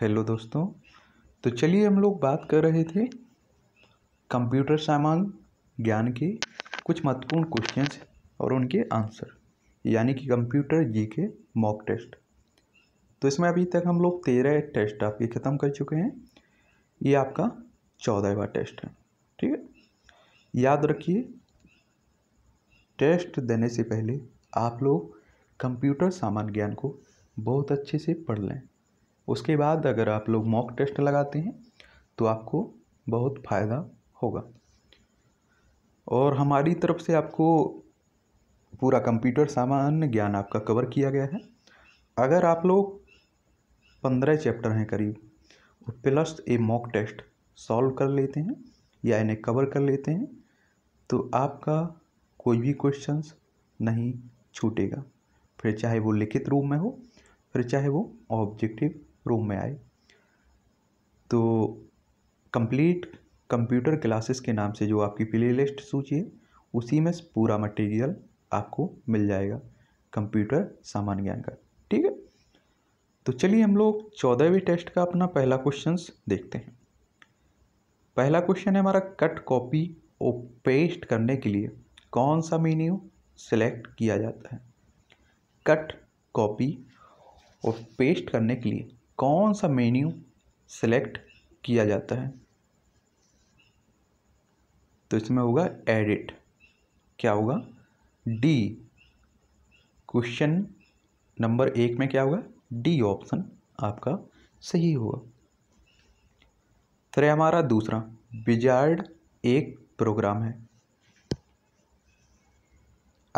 Hello दोस्तों तो चलिए हम लोग बात कर रहे थे कंप्यूटर सामान ज्ञान के कुछ महत्वपूर्ण क्वेश्चंस और उनके आंसर यानी कि कंप्यूटर जी के मॉक टेस्ट तो इसमें अभी तक हम लोग तेरह टेस्ट आपके ख़त्म कर चुके हैं ये आपका चौदहवा टेस्ट है ठीक है याद रखिए टेस्ट देने से पहले आप लोग कंप्यूटर सामान्य ज्ञान को बहुत अच्छे से पढ़ लें उसके बाद अगर आप लोग मॉक टेस्ट लगाते हैं तो आपको बहुत फ़ायदा होगा और हमारी तरफ से आपको पूरा कंप्यूटर सामान्य ज्ञान आपका कवर किया गया है अगर आप लोग पंद्रह चैप्टर हैं करीब plus a mock test solve कर लेते हैं या इन्हें कवर कर लेते हैं तो आपका कोई भी क्वेश्चंस नहीं छूटेगा फिर चाहे वो लिखित रूप में हो फिर चाहे वो ऑब्जेक्टिव रूम में आए तो कंप्लीट कंप्यूटर क्लासेस के नाम से जो आपकी प्ले लिस्ट सूची है उसी में पूरा मटेरियल आपको मिल जाएगा कंप्यूटर सामान्य ज्ञान का ठीक है तो चलिए हम लोग चौदहवीं टेस्ट का अपना पहला क्वेश्चन देखते हैं पहला क्वेश्चन है हमारा कट कॉपी और पेस्ट करने के लिए कौन सा मेन्यू सेलेक्ट किया जाता है कट कॉपी और पेस्ट करने के लिए कौन सा मेन्यू सेलेक्ट किया जाता है तो इसमें होगा एडिट क्या होगा डी क्वेश्चन नंबर एक में क्या होगा डी ऑप्शन आपका सही होगा फिर हमारा दूसरा बिजार्ड एक प्रोग्राम है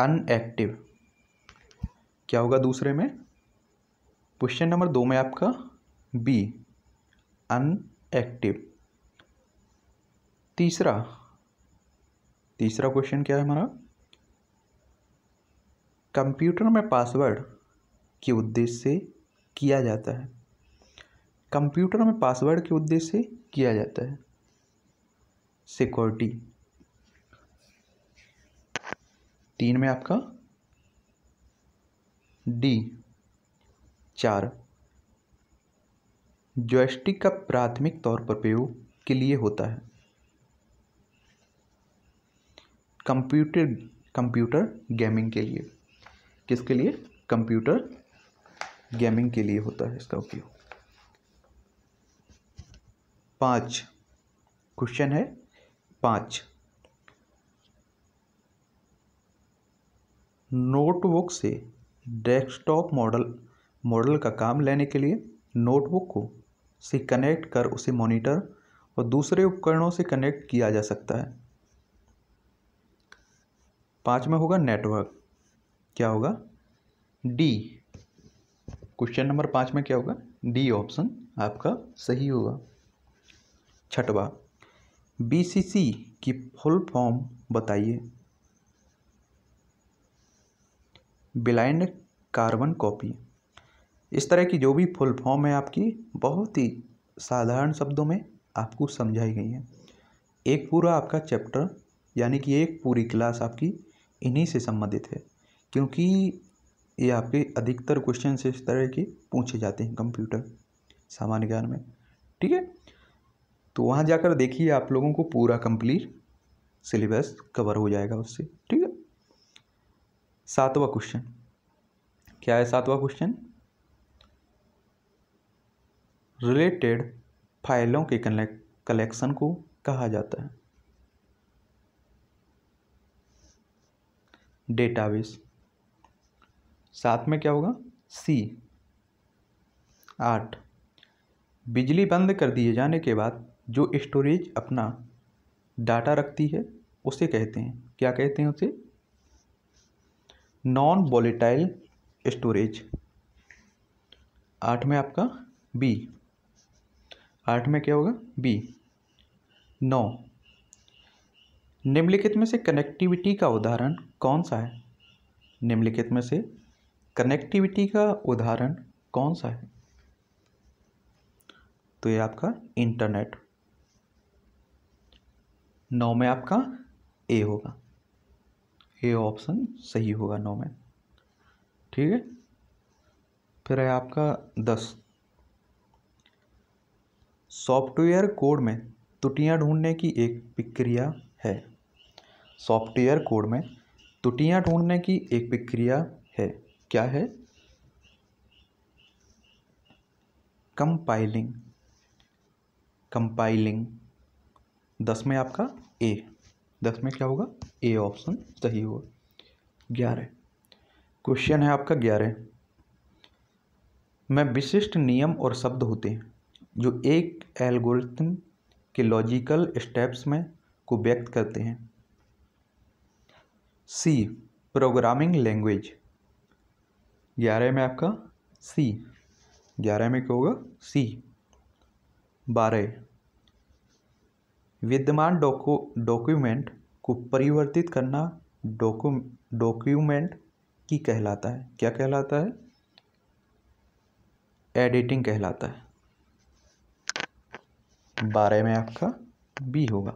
अनएक्टिव क्या होगा दूसरे में क्वेश्चन नंबर दो में आपका बी अनएक्टिव तीसरा तीसरा क्वेश्चन क्या है हमारा कंप्यूटर में पासवर्ड के उद्देश्य से किया जाता है कंप्यूटर में पासवर्ड के उद्देश्य से किया जाता है सिक्योरिटी तीन में आपका डी चार जॉयस्टिक का प्राथमिक तौर पर प्रयोग के लिए होता है कंप्यूटर कंप्यूटर गेमिंग के लिए किसके लिए कंप्यूटर गेमिंग के लिए होता है इसका उपयोग पाँच क्वेश्चन है पाँच नोटबुक से डेस्कटॉप मॉडल मॉडल का काम लेने के लिए नोटबुक को से कनेक्ट कर उसे मॉनिटर और दूसरे उपकरणों से कनेक्ट किया जा सकता है पाँच में होगा नेटवर्क क्या होगा डी क्वेश्चन नंबर पाँच में क्या होगा डी ऑप्शन आपका सही होगा छठवा बीसीसी की फुल फॉर्म बताइए ब्लाइंड कार्बन कॉपी इस तरह की जो भी फुल फॉर्म है आपकी बहुत ही साधारण शब्दों में आपको समझाई गई है एक पूरा आपका चैप्टर यानी कि एक पूरी क्लास आपकी इन्हीं से संबंधित है क्योंकि ये आपके अधिकतर क्वेश्चन इस तरह के पूछे जाते हैं कंप्यूटर सामान्य ज्ञान में ठीक है तो वहाँ जाकर देखिए आप लोगों को पूरा कंप्लीट सिलेबस कवर हो जाएगा उससे ठीक है सातवां क्वेश्चन क्या है सातवां क्वेश्चन रिलेटेड फाइलों के कलेक्शन को कहा जाता है डेटाबेस साथ में क्या होगा सी आठ बिजली बंद कर दिए जाने के बाद जो स्टोरेज अपना डाटा रखती है उसे कहते हैं क्या कहते हैं उसे नॉन वॉलेटाइल स्टोरेज आठ में आपका बी आठ में क्या होगा बी नौ निम्नलिखित में से कनेक्टिविटी का उदाहरण कौन सा है निम्नलिखित में से कनेक्टिविटी का उदाहरण कौन सा है तो ये आपका इंटरनेट नौ में आपका ए होगा ए ऑप्शन सही होगा नौ में ठीक है फिर है आपका दस सॉफ्टवेयर कोड में त्रुटियां ढूंढने की एक प्रक्रिया है सॉफ्टवेयर कोड में त्रुटियां ढूंढने की एक प्रक्रिया है क्या है कंपाइलिंग कंपाइलिंग दस में आपका ए दस में क्या होगा ए ऑप्शन सही होगा ग्यारह क्वेश्चन है आपका ग्यारह में विशिष्ट नियम और शब्द होते हैं जो एक एल्गोरिथम के लॉजिकल स्टेप्स में को व्यक्त करते हैं सी प्रोग्रामिंग लैंग्वेज ग्यारह में आपका सी ग्यारह में क्या होगा सी बारह विद्यमान डॉकू डॉक्यूमेंट को परिवर्तित करना डॉक्यू डॉक्यूमेंट की कहलाता है क्या कहलाता है एडिटिंग कहलाता है बारह में आपका बी होगा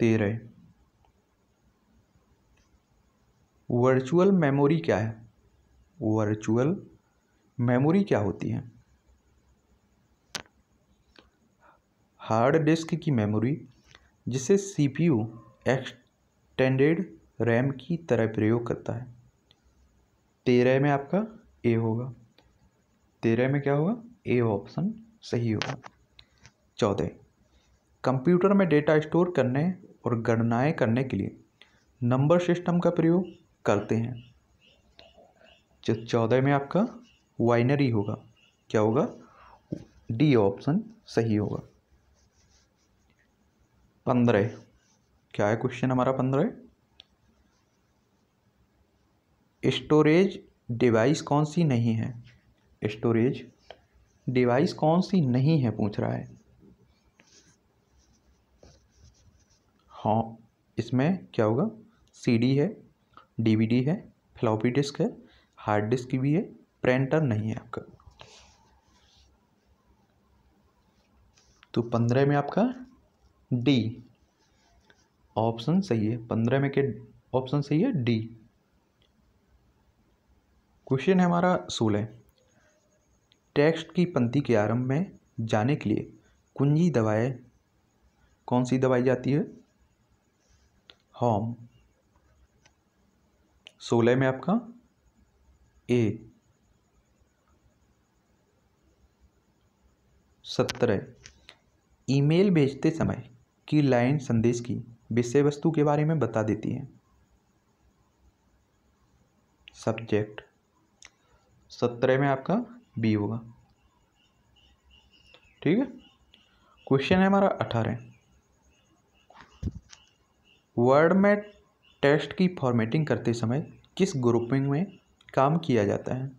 तेरह वर्चुअल मेमोरी क्या है वर्चुअल मेमोरी क्या होती है हार्ड डिस्क की मेमोरी जिसे सीपीयू एक्सटेंडेड रैम की तरह प्रयोग करता है तेरह में आपका ए होगा तेरह में क्या होगा ए ऑप्शन सही होगा चौदह कंप्यूटर में डेटा स्टोर करने और गणनाएं करने के लिए नंबर सिस्टम का प्रयोग करते हैं जो चौदह में आपका वाइनरी होगा क्या होगा डी ऑप्शन सही होगा पंद्रह क्या है क्वेश्चन हमारा पंद्रह स्टोरेज डिवाइस कौन सी नहीं है स्टोरेज डिवाइस कौन सी नहीं है पूछ रहा है हाँ इसमें क्या होगा सीडी है डीवीडी है फ्लॉपी डिस्क है हार्ड डिस्क भी है प्रिंटर नहीं है आपका तो पंद्रह में आपका डी ऑप्शन सही है पंद्रह में के ऑप्शन सही है डी क्वेश्चन है हमारा सोलह टेक्स्ट की पंक्ति के आरंभ में जाने के लिए कुंजी दबाए कौन सी दबाई जाती है होम सोलह में आपका ए सत्रह ईमेल भेजते समय की लाइन संदेश की विषय वस्तु के बारे में बता देती है सब्जेक्ट सत्रह में आपका बी होगा ठीक है क्वेश्चन है हमारा अठारह वर्ड में टेस्ट की फॉर्मेटिंग करते समय किस ग्रुपिंग में काम किया जाता है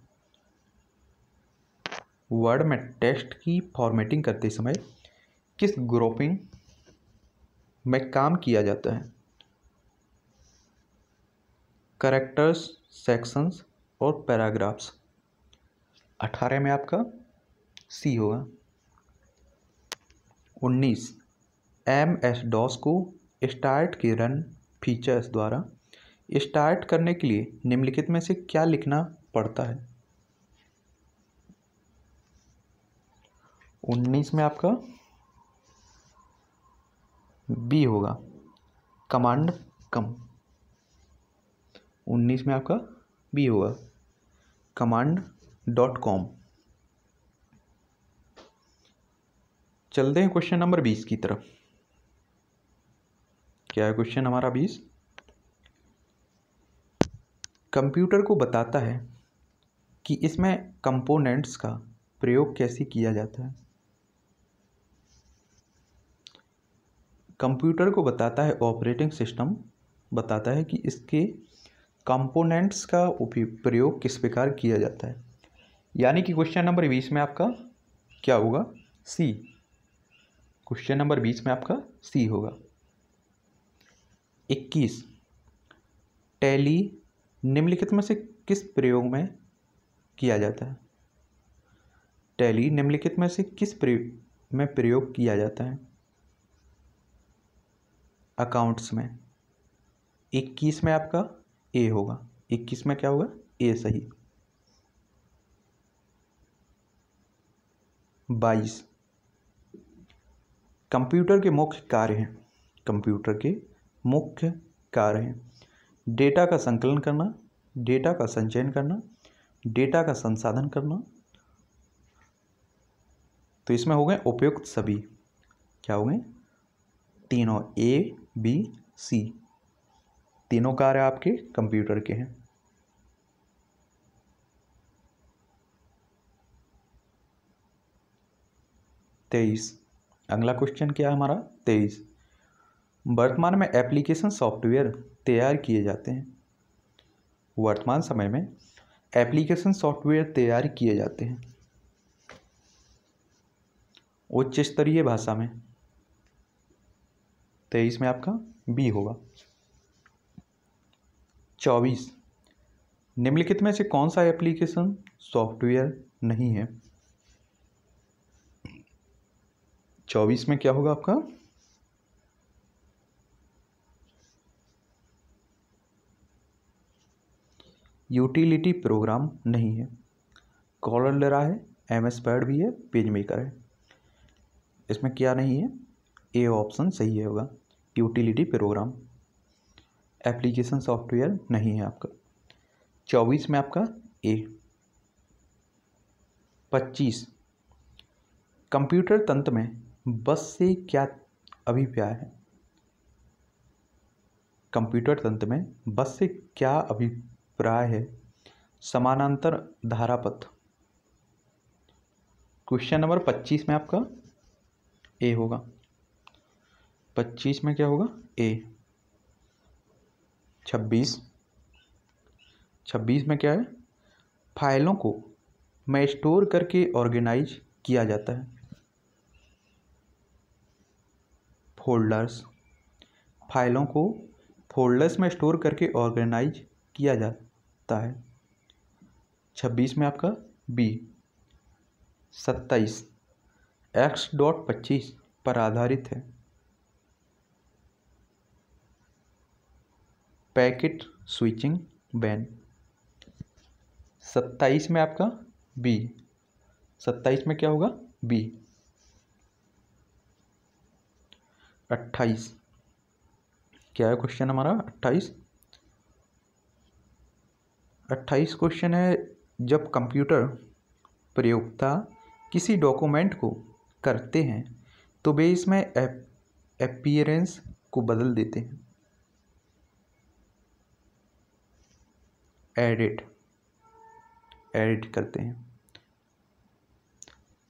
वर्ड में टेस्ट की फॉर्मेटिंग करते समय किस ग्रुपिंग में काम किया जाता है करेक्टर्स सेक्शंस और पैराग्राफ्स अठारह में आपका सी होगा उन्नीस एम एस डॉस को स्टार्ट के रन फीचर्स द्वारा स्टार्ट करने के लिए निम्नलिखित में से क्या लिखना पड़ता है उन्नीस में आपका बी होगा कमांड कम उन्नीस में आपका बी होगा कमांड डॉट कॉम चलते हैं क्वेश्चन नंबर बीस की तरफ क्या है क्वेश्चन हमारा बीस कंप्यूटर को बताता है कि इसमें कंपोनेंट्स का प्रयोग कैसे किया जाता है कंप्यूटर को बताता है ऑपरेटिंग सिस्टम बताता है कि इसके कंपोनेंट्स का उपयोग प्रयोग किस प्रकार किया जाता है यानी कि क्वेश्चन नंबर बीस में आपका क्या होगा सी क्वेश्चन नंबर बीस में आपका सी होगा इक्कीस टैली निम्नलिखित में से किस प्रयोग में किया जाता है टैली निम्नलिखित में से किस प्रयोग में प्रयोग किया जाता है अकाउंट्स में इक्कीस में आपका ए होगा इक्कीस में क्या होगा ए सही बाईस कंप्यूटर के मुख्य कार्य हैं कंप्यूटर के मुख्य कार्य हैं डेटा का संकलन करना डेटा का संचयन करना डेटा का संसाधन करना तो इसमें हो गए उपयुक्त सभी क्या हो गए तीनों ए बी सी तीनों कार्य आपके कंप्यूटर के हैं तेईस अगला क्वेश्चन क्या है हमारा तेईस वर्तमान में एप्लीकेशन सॉफ्टवेयर तैयार किए जाते हैं वर्तमान समय में एप्लीकेशन सॉफ्टवेयर तैयार किए जाते हैं उच्च स्तरीय भाषा में तेईस में आपका बी होगा चौबीस निम्नलिखित में से कौन सा एप्लीकेशन सॉफ्टवेयर नहीं है चौबीस में क्या होगा आपका यूटिलिटी प्रोग्राम नहीं है कॉलर ले रहा है एम एस पैड भी है पेज मेकर है इसमें क्या नहीं है ए ऑप्शन सही है होगा यूटिलिटी प्रोग्राम एप्लीकेशन सॉफ्टवेयर नहीं है आपका चौबीस में आपका ए पच्चीस कंप्यूटर तंत्र में बस से क्या अभिप्राय है कंप्यूटर तंत्र में बस से क्या अभिप्राय है समानांतर धारा पथ क्वेश्चन नंबर पच्चीस में आपका ए होगा पच्चीस में क्या होगा ए छब्बीस छब्बीस में क्या है फाइलों को मैं स्टोर करके ऑर्गेनाइज किया जाता है फ़ोल्डर्स फाइलों को फ़ोल्डर्स में स्टोर करके ऑर्गेनाइज किया जाता है छब्बीस में आपका बी सत्ताईस एक्स डॉट पच्चीस पर आधारित है पैकेट स्विचिंग बैन सत्ताईस में आपका बी सत्ताईस में क्या होगा बी अट्ठाईस क्या है क्वेश्चन हमारा अट्ठाईस अट्ठाईस क्वेश्चन है जब कंप्यूटर प्रयोगता किसी डॉक्यूमेंट को करते हैं तो वे इसमें अपीयरेंस को बदल देते हैं एडिट एडिट करते हैं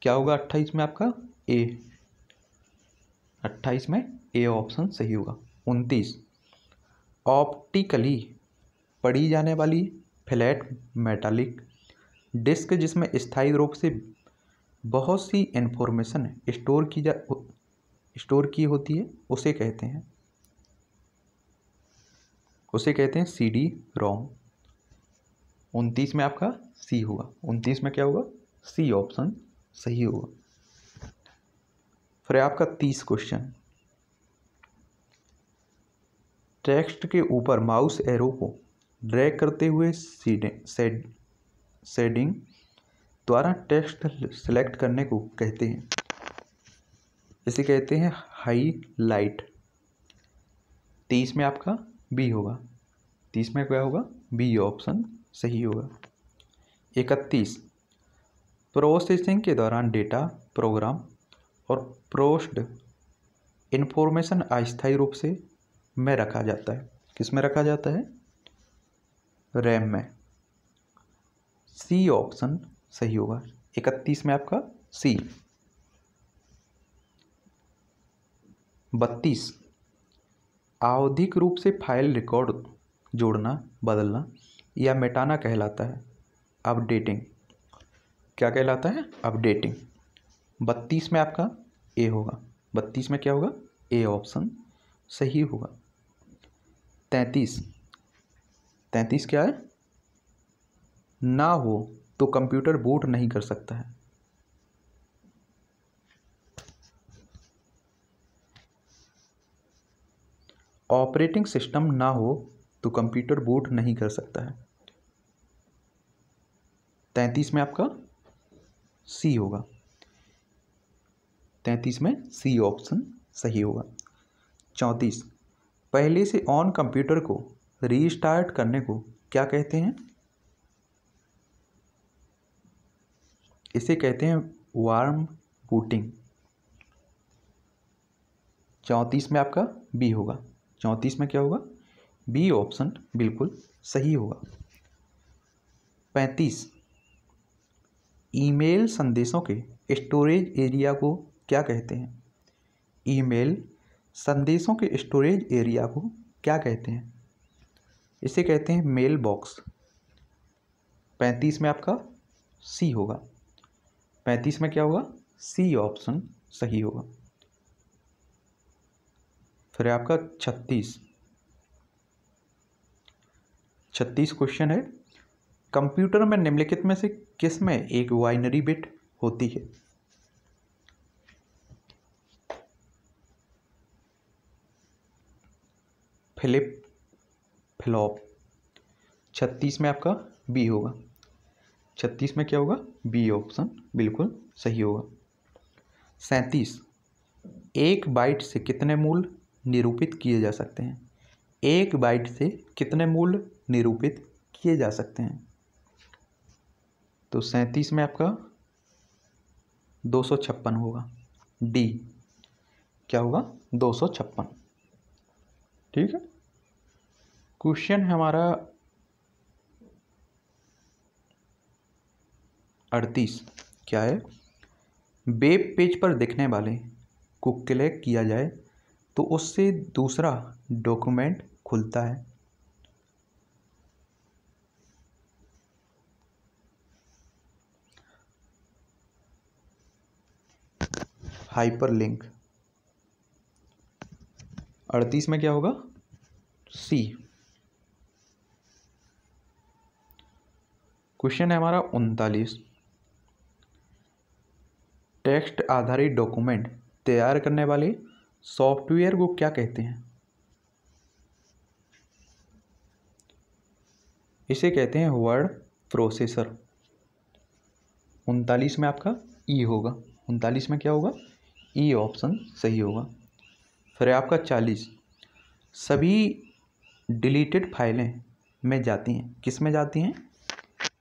क्या होगा अट्ठाईस में आपका ए अट्ठाईस में ए ऑप्शन सही होगा उनतीस ऑप्टिकली पढ़ी जाने वाली फ्लैट मेटालिक डिस्क जिसमें स्थायी रूप से बहुत सी इन्फॉर्मेशन स्टोर की जा स्टोर की होती है उसे कहते हैं उसे कहते हैं सी डी रोम उनतीस में आपका सी होगा उनतीस में क्या होगा सी ऑप्शन सही होगा फिर आपका तीस क्वेश्चन टेक्स्ट के ऊपर माउस एरो को ड्रैग करते हुए सेडिंग द्वारा टेक्स्ट सेलेक्ट करने को कहते हैं इसे कहते हैं हाई लाइट तीस में आपका बी होगा तीस में क्या होगा बी ऑप्शन सही होगा इकतीस प्रोसेसिंग के दौरान डेटा प्रोग्राम और प्रोस्ड इन्फॉर्मेशन अस्थायी रूप से में रखा जाता है किस में रखा जाता है रैम में सी ऑप्शन सही होगा इकतीस में आपका सी बत्तीस आवधिक रूप से फाइल रिकॉर्ड जोड़ना बदलना या मिटाना कहलाता है अपडेटिंग क्या कहलाता है अपडेटिंग बत्तीस में आपका ए होगा बत्तीस में क्या होगा ए ऑप्शन सही होगा तैंतीस तैंतीस क्या है ना हो तो कंप्यूटर बूट नहीं कर सकता है ऑपरेटिंग सिस्टम ना हो तो कंप्यूटर बूट नहीं कर सकता है तैंतीस में आपका सी होगा तैंतीस में सी ऑप्शन सही होगा चौंतीस पहले से ऑन कंप्यूटर को रीस्टार्ट करने को क्या कहते हैं इसे कहते हैं वार्म बूटिंग चौंतीस में आपका बी होगा चौंतीस में क्या होगा बी ऑप्शन बिल्कुल सही होगा पैंतीस ईमेल संदेशों के स्टोरेज एरिया को क्या कहते हैं ईमेल संदेशों के स्टोरेज एरिया को क्या कहते हैं इसे कहते हैं मेल बॉक्स पैंतीस में आपका सी होगा पैंतीस में क्या होगा सी ऑप्शन सही होगा फिर आपका छत्तीस छत्तीस क्वेश्चन है कंप्यूटर में निम्नलिखित में से किस में एक वाइनरी बिट होती है फिलिप फ्लॉप छत्तीस में आपका बी होगा छत्तीस में क्या होगा बी ऑप्शन बिल्कुल सही होगा सैंतीस एक बाइट से कितने मूल निरूपित किए जा सकते हैं एक बाइट से कितने मूल निरूपित किए जा सकते हैं तो सैंतीस में आपका दो सौ छप्पन होगा डी क्या होगा दो सौ छप्पन ठीक है क्वेश्चन है हमारा अड़तीस क्या है वेब पेज पर दिखने वाले को क्लिक किया जाए तो उससे दूसरा डॉक्यूमेंट खुलता है हाइपरलिंक अड़तीस में क्या होगा सी क्वेश्चन है हमारा उनतालीस टेक्स्ट आधारित डॉक्यूमेंट तैयार करने वाले सॉफ्टवेयर को क्या कहते हैं इसे कहते हैं वर्ड प्रोसेसर उनतालीस में आपका ई होगा उनतालीस में क्या होगा ई ऑप्शन सही होगा फिर आपका चालीस सभी डिलीटेड फाइलें में जाती हैं किस में जाती हैं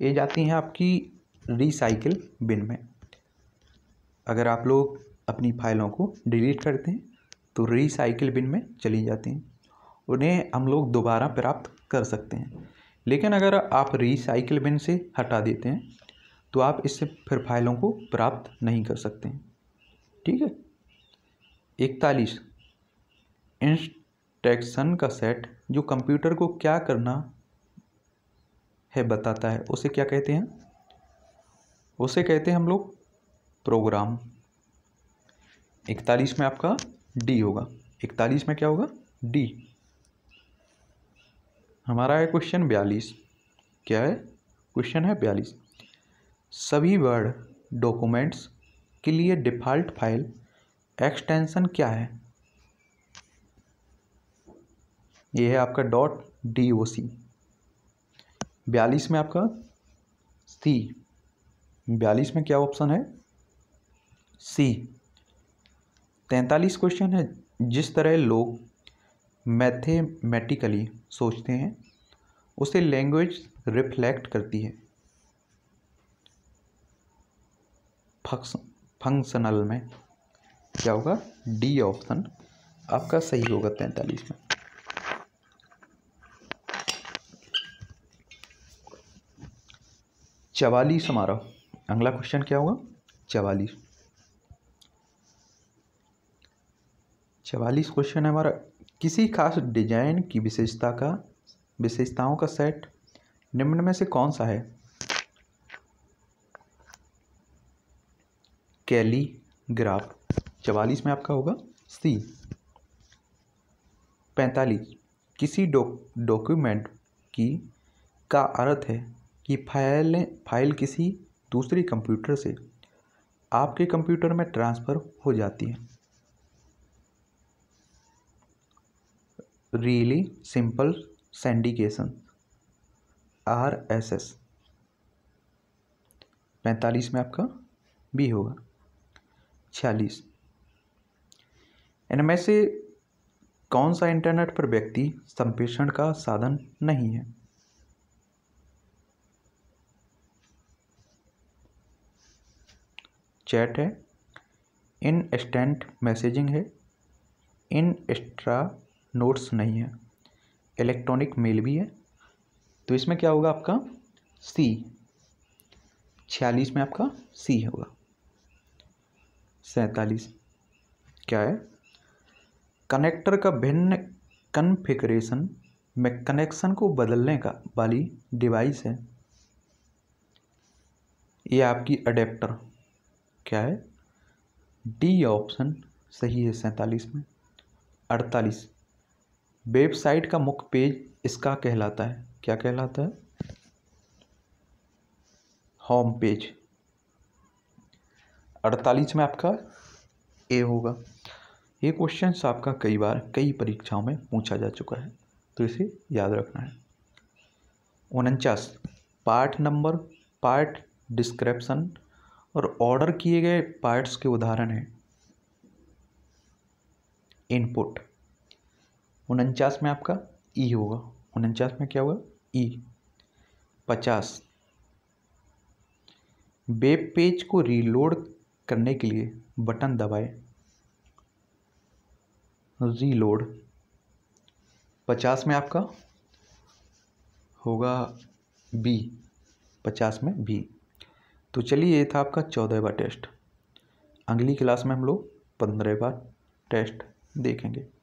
ये जाती हैं आपकी रिसाइकिल बिन में अगर आप लोग अपनी फाइलों को डिलीट करते हैं तो रिसाइकिल बिन में चली जाती हैं उन्हें हम लोग दोबारा प्राप्त कर सकते हैं लेकिन अगर आप रिसाइकिल बिन से हटा देते हैं तो आप इससे फिर फाइलों को प्राप्त नहीं कर सकते हैं ठीक है इकतालीस इंस्ट्रक्शन का सेट जो कंप्यूटर को क्या करना है बताता है उसे क्या कहते हैं उसे कहते हैं हम लोग प्रोग्राम इकतालीस में आपका डी होगा इकतालीस में क्या होगा डी हमारा है क्वेश्चन बयालीस क्या है क्वेश्चन है बयालीस सभी वर्ड डॉक्यूमेंट्स के लिए डिफ़ॉल्ट फाइल एक्सटेंशन क्या है ये है आपका डॉट डी ओ सी बयालीस में आपका सी बयालीस में क्या ऑप्शन है सी तैंतालीस क्वेश्चन है जिस तरह लोग मैथेमेटिकली सोचते हैं उसे लैंग्वेज रिफ्लेक्ट करती है फंक्शनल में क्या होगा डी ऑप्शन आपका सही होगा तैंतालीस में चवालीस हमारा अगला क्वेश्चन क्या होगा चवालीस चवालीस क्वेश्चन है हमारा किसी खास डिजाइन की विशेषता का विशेषताओं का सेट निम्न में से कौन सा है कैली ग्राफ चवालीस में आपका होगा सी पैंतालीस किसी डॉक्यूमेंट की का अर्थ है कि फाइलें फाइल किसी दूसरे कंप्यूटर से आपके कंप्यूटर में ट्रांसफ़र हो जाती है really simple syndication R S S पैंतालीस में आपका बी होगा छियालीस इनमें से कौन सा इंटरनेट पर व्यक्ति संप्रेषण का साधन नहीं है चैट है इन स्टेंट मैसेजिंग है इन एक्स्ट्रा नोट्स नहीं है इलेक्ट्रॉनिक मेल भी है तो इसमें क्या होगा आपका सी छियालीस में आपका सी होगा सैतालीस क्या है कनेक्टर का भिन्न कन्फिग्रेशन में कनेक्शन को बदलने का वाली डिवाइस है ये आपकी अडेप्टर क्या है डी ऑप्शन सही है सैंतालीस में अड़तालीस वेबसाइट का मुख्य पेज इसका कहलाता है क्या कहलाता है होम पेज अड़तालीस में आपका ए होगा ये क्वेश्चन आपका कई बार कई परीक्षाओं में पूछा जा चुका है तो इसे याद रखना है उनचास पार्ट नंबर पार्ट डिस्क्रिप्शन और ऑर्डर किए गए पार्ट्स के उदाहरण हैं इनपुट उनचास में आपका ई e होगा उनचास में क्या होगा ई e. पचास वेब पेज को रीलोड करने के लिए बटन दबाए रीलोड पचास में आपका होगा बी पचास में बी तो चलिए ये था आपका चौदहवा टेस्ट अगली क्लास में हम लोग पंद्रहवा टेस्ट देखेंगे